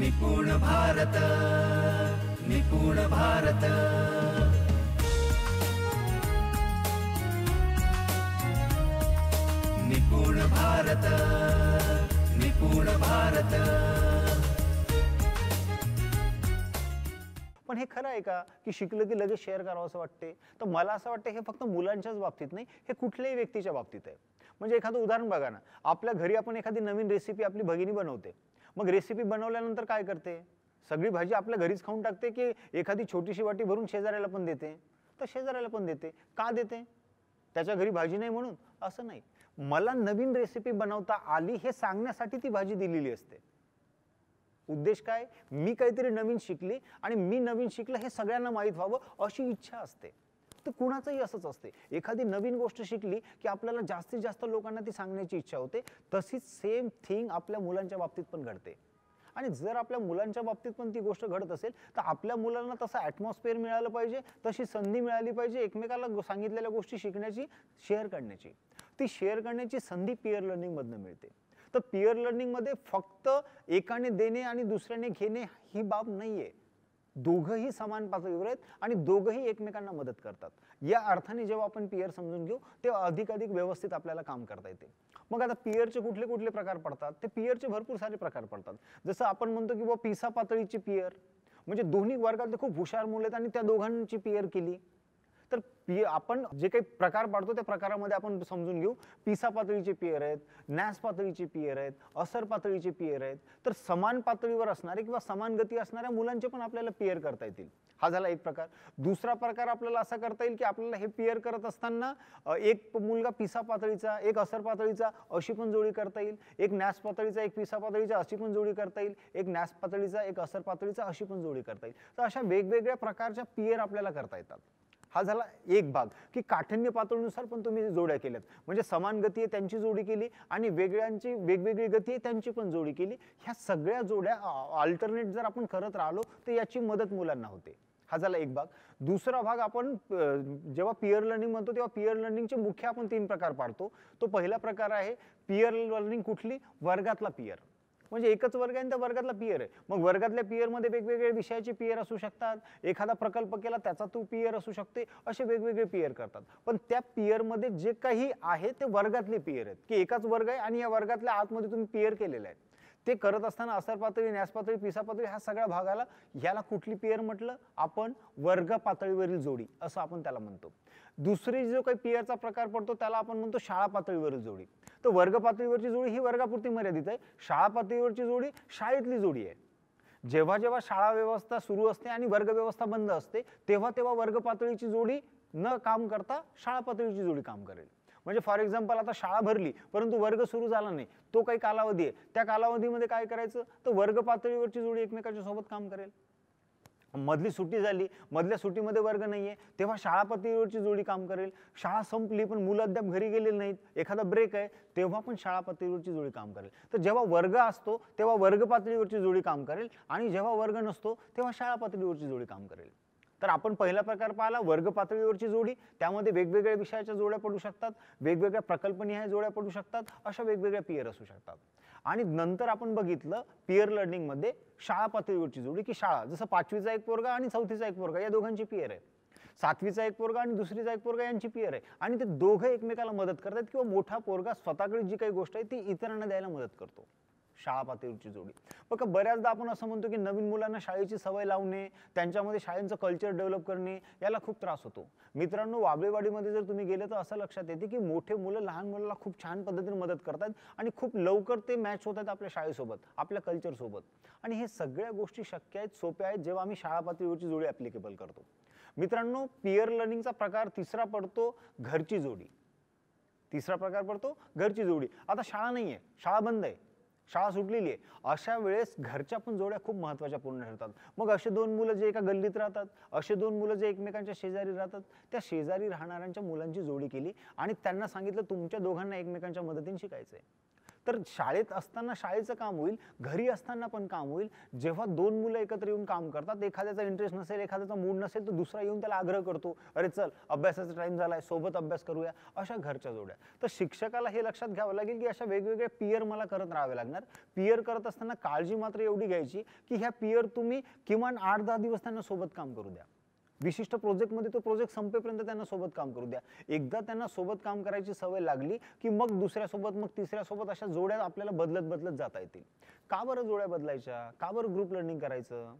निपुण भारत निपुण भारत निपुण भारत निपुण भारत पण हे खरं आहे का की शिकलं की लगेच शेअर करावं असं वाटते तर मला असं वाटतं हे फक्त मुलांच्याच बाबतीत नाही हे कुठल्याही व्यक्तीच्या बाबतीत आहे म्हणजे एखादं उदाहरण बघा ना आपल्या घरी आपण एखादी नवीन रेसिपी आपली भगिनी बनवते मग रेसिपी बनवल्यानंतर काय करते सगळी भाजी आपल्या घरीच खाऊन टाकते की एखादी छोटीशी वाटी भरून शेजाऱ्याला पण देते तर शेजाऱ्याला पण देते का देते त्याच्या घरी भाजी नाही म्हणून असं नाही मला नवीन रेसिपी बनवता आली हे सांगण्यासाठी ती भाजी दिलेली असते उद्देश काय मी काहीतरी नवीन शिकली आणि मी नवीन शिकलं हे सगळ्यांना माहीत व्हावं अशी इच्छा असते तर कुणाचंही असंच असते एखादी नवीन गोष्ट शिकली की आपल्याला जास्तीत जास्त लोकांना ती सांगण्याची इच्छा होते तशीच सेम थिंग आपल्या मुलांच्या बाबतीत पण घडते आणि जर आपल्या मुलांच्या बाबतीत पण ती गोष्ट घडत असेल तर आपल्या मुलांना तसं ॲटमॉस्फिअर मिळालं पाहिजे तशी संधी मिळाली पाहिजे एकमेकाला सांगितलेल्या गोष्टी शिकण्याची शेअर करण्याची ती शेअर करण्याची संधी पिअर लर्निंगमधनं मिळते तर पिअर मध्ये फक्त एकाने देणे आणि दुसऱ्याने घेणे ही बाब नाहीये दोघंही समान पातळीवर आहेत आणि दोघंही एकमेकांना मदत करतात या अर्थाने जेव्हा आपण पियर समजून घेऊ तेव्हा अधिक अधिक व्यवस्थित आपल्याला काम करता येते मग आता पियरचे कुठले कुठले प्रकार पडतात ते पियरचे भरपूर सारे प्रकार पडतात जसं आपण म्हणतो की बा पिसा पातळीची पियर म्हणजे दोन्ही वर्गात खूप हुशार मुलं आहेत आणि त्या दोघांची पियर केली तर पी आपण जे काही प्रकार पाडतो त्या प्रकारामध्ये आपण समजून घेऊ पिसा पातळीचे पीअर आहेत नॅस पातळीचे पियर आहेत असर पातळीचे पियर आहेत तर समान पातळीवर असणारे किंवा समान गती असणाऱ्या मुलांचे पण आपल्याला पियर करता येतील हा झाला एक प्रकार दुसरा प्रकार आपल्याला असा करता येईल की आपल्याला हे पिअर करत असताना एक मुलगा पिसा पातळीचा एक असर पातळीचा अशी पण जोडी करता येईल एक नॅस पातळीचा एक पिसा पातळीचा अशी पण जोडी करता येईल एक नॅस पातळीचा एक असर पातळीचा अशी पण जोडी करता येईल तर अशा वेगवेगळ्या प्रकारच्या पियर आपल्याला करता येतात हा झाला एक भाग की काठिण्य पातळीनुसार पण तुम्ही जोड्या केल्यात म्हणजे समान गती आहे त्यांची जोडी केली आणि वेगळ्यांची वेगवेगळी गती आहे त्यांची पण जोडी केली ह्या सगळ्या जोड्या अल्टरनेट जर आपण करत राहिलो तर याची मदत मुलांना होते हा झाला एक भाग दुसरा भाग आपण जेव्हा पियर लर्निंग म्हणतो तेव्हा पियर लर्निंगचे मुख्य आपण तीन प्रकार पाडतो तो पहिला प्रकार आहे पियर लर्निंग कुठली वर्गातला पियर म्हणजे एकच वर्ग आहे त्या वर्गातला पियर आहे मग वर्गातल्या पियरमध्ये वेगवेगळे विषयाचे पियर असू शकतात एखादा प्रकल्प केला त्याचा तू पियर असू शकते असे वेगवेगळे पियर करतात पण त्या पियरमध्ये जे काही आहे ते वर्गातले पियर आहेत की एकाच वर्ग आहे आणि या वर्गातल्या आतमध्ये तुम्ही पियर केलेले आहेत ते करत असताना असर पातळी न्यास पातळी पिसा पातळी हा सगळ्या भागाला ह्याला कुठली पियर म्हटलं आपण वर्ग पातळीवरील जोडी असं आपण त्याला म्हणतो दुसरी जो काही पियरचा प्रकार पडतो त्याला आपण म्हणतो शाळा पातळीवर जोडी तर वर्ग पातळीवरची जोडी ही वर्गापुरती मर्यादित आहे शाळा पातळीवरची जोडी शाळेतली जोडी आहे जेव्हा जेव्हा शाळा व्यवस्था सुरू असते आणि वर्ग व्यवस्था बंद असते तेव्हा तेव्हा वर्ग पातळीची जोडी न काम करता शाळा पातळीची जोडी काम करेल म्हणजे फॉर एक्झाम्पल आता शाळा भरली परंतु वर्ग सुरू झाला नाही तो काही कालावधी आहे त्या कालावधीमध्ये काय करायचं तर वर्ग पातळीवरची जोडी एकमेकांच्या सोबत काम करेल मधली सुट्टी झाली मधल्या सुट्टीमध्ये वर्ग नाही आहे तेव्हा शाळा पातळीवरची जोडी काम करेल शाळा संपली पण मुलं अद्याप घरी गेलेली नाहीत एखादा ब्रेक आहे तेव्हा पण शाळा पातळीवरची जोडी काम करेल तर जेव्हा वर्ग असतो तेव्हा वर्ग पातळीवरची जोडी काम करेल आणि जेव्हा वर्ग नसतो तेव्हा शाळा पातळीवरची जोडी काम करेल तर आपण पहिला प्रकार पाहिला वर्ग पातळीवरची जोडी त्यामध्ये वेगवेगळ्या विषयाच्या जोड्या पडू शकतात वेगवेगळ्या प्रकल्पनीय जोड्या पडू शकतात अशा वेगवेगळ्या पियर असू शकतात आणि नंतर आपण बघितलं पियर लर्निंगमध्ये शाळा पातळीवरची जोडी की शाळा जसं पाचवीचा एक पोरगा आणि चौथीचा एक पोरगा या दोघांची पियर आहे सातवीचा एक पोरगा आणि दुसरीचा एक पोरगा यांची पियर आहे आणि ते दोघं एकमेकाला मदत करतात किंवा मोठा पोरगा स्वतःकडे जी काही गोष्ट आहे ती इतरांना द्यायला मदत करतो शाळा पातळीची जोडी बघा बऱ्याचदा आपण असं म्हणतो की नवीन मुलांना शाळेची सवय लावणे त्यांच्यामध्ये शाळेचं कल्चर डेव्हलप करणे याला खूप त्रास होतो मित्रांनो वाबळेवाडीमध्ये जर तुम्ही गेले तर असं लक्षात येते की मोठे मुलं लहान मुलाला खूप छान पद्धतीने मदत करतात आणि खूप लवकर ते मॅच होतात आपल्या शाळेसोबत आपल्या कल्चरसोबत आणि हे सगळ्या गोष्टी शक्य आहेत सोप्या आहेत जेव्हा आम्ही शाळा पातळीवरची जोडी ॲप्लिकेबल करतो मित्रांनो पियर लर्निंगचा प्रकार तिसरा पडतो घरची जोडी तिसरा प्रकार पडतो घरची जोडी आता शाळा नाही आहे शाळा बंद आहे शाळा सुटलेली आहे अशा वेळेस घरच्या पण जोड्या खूप महत्त्वाच्या पूर्ण ठरतात मग असे दोन मुलं जे एका गल्लीत राहतात असे दोन मुलं जे एकमेकांच्या शेजारी राहतात त्या शेजारी राहणाऱ्यांच्या मुलांची जोडी केली आणि त्यांना सांगितलं तुमच्या दोघांना एकमेकांच्या मदतीने शिकायचंय तर शाळेत असताना शाळेचं काम होईल घरी असताना पण काम होईल जेव्हा दोन मुलं एकत्र येऊन काम करतात एखाद्याचा इंटरेस्ट नसेल एखाद्याचा मूड नसेल तर दुसरा येऊन त्याला आग्रह करतो अरे चल अभ्यासाचा टाइम झालाय सोबत अभ्यास करूया अशा घरच्या जोड्या तर शिक्षकाला हे लक्षात घ्यावं लागेल की अशा वेगवेगळ्या पियर मला करत राहावे लागणार पियर करत असताना काळजी मात्र एवढी घ्यायची की ह्या पियर तुम्ही किमान आठ दहा दिवस त्यांना सोबत काम करू द्या विशिष्ट प्रोजेक्ट मध्ये तो प्रोजेक्ट संपेपर्यंत त्यांना सोबत काम करू द्या एकदा त्यांना सोबत काम करायची सवय लागली की मग दुसऱ्या सोबत मग तिसऱ्या सोबत अशा जोड्या आपल्याला बदलत बदलत जाता येतील का बरं जोड्या बदलायच्या का बरं ग्रुप लर्निंग करायचं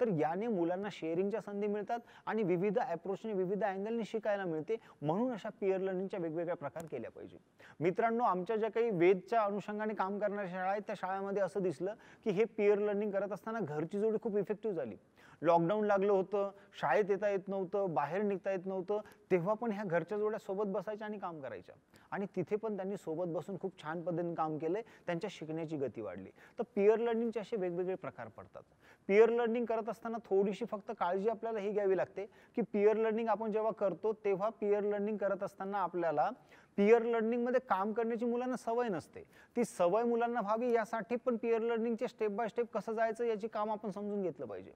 तर याने मुलांना शेअरिंगच्या संधी मिळतात आणि विविध अप्रोचने विविध अँगलने शिकायला मिळते म्हणून अशा पिअर लर्निंगच्या वेगवेगळ्या प्रकार केल्या पाहिजे मित्रांनो आमच्या ज्या काही वेदच्या अनुषंगाने काम करणाऱ्या शाळा आहेत त्या शाळेमध्ये असं दिसलं की हे पियर लर्निंग करत असताना घरची जोडी खूप इफेक्टिव्ह झाली लॉकडाऊन लागलं होतं शाळेत येता येत नव्हतं बाहेर निघता येत नव्हतं तेव्हा पण ह्या घरच्या जोड्या सोबत बसायच्या आणि काम करायच्या आणि तिथे पण त्यांनी सोबत बसून खूप छान पद्धतीने काम केले त्यांच्या शिकण्याची गती वाढली तर पिअर लर्निंगचे असे वेगवेगळे प्रकार पडतात पिअर लर्निंग करत असताना थोडीशी फक्त काळजी आपल्याला ही घ्यावी लागते की पिअर लर्निंग आपण जेव्हा करतो तेव्हा पिअर लर्निंग करत असताना आपल्याला पिअर मध्ये काम करण्याची मुलांना सवय नसते ती सवय मुलांना व्हावी यासाठी पण पिअर लर्निंगचे स्टेप बाय स्टेप कसं जायचं याची काम आपण समजून घेतलं पाहिजे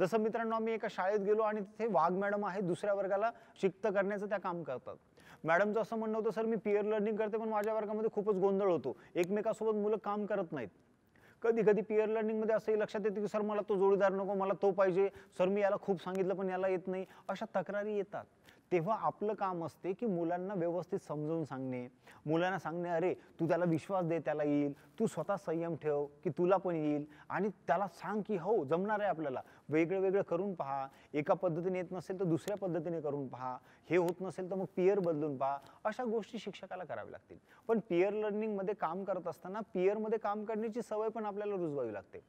जसं मित्रांनो आम्ही एका शाळेत गेलो आणि तिथे वाघ मॅडम आहे दुसऱ्या वर्गाला शिक्त करण्याचं त्या काम करतात मॅडमचं असं म्हणणं होतं सर मी पियर लर्निंग करते पण माझ्या वर्गामध्ये खूपच गोंधळ होतो एकमेकासोबत मुलं काम करत नाहीत कधी कधी पियर लर्निंगमध्ये असंही लक्षात येतं की सर मला तो जोडीदार नको मला तो पाहिजे सर मी याला खूप सांगितलं पण याला येत नाही अशा तक्रारी येतात तेव्हा आपलं काम असते की मुलांना व्यवस्थित समजवून सांगणे मुलांना सांगणे अरे तू त्याला विश्वास दे त्याला येईल तू स्वतः संयम ठेव की तुला पण येईल आणि त्याला सांग की हो जमणार आहे आपल्याला वेगळं वेगळं करून पहा एका पद्धतीने येत नसेल तर दुसऱ्या पद्धतीने करून पहा हे होत नसेल तर मग पियर बदलून पहा अशा गोष्टी शिक्षकाला कराव्या लागतील पण पियर लर्निंगमध्ये काम करत असताना पियरमध्ये काम करण्याची सवय पण आपल्याला रुजवावी लागते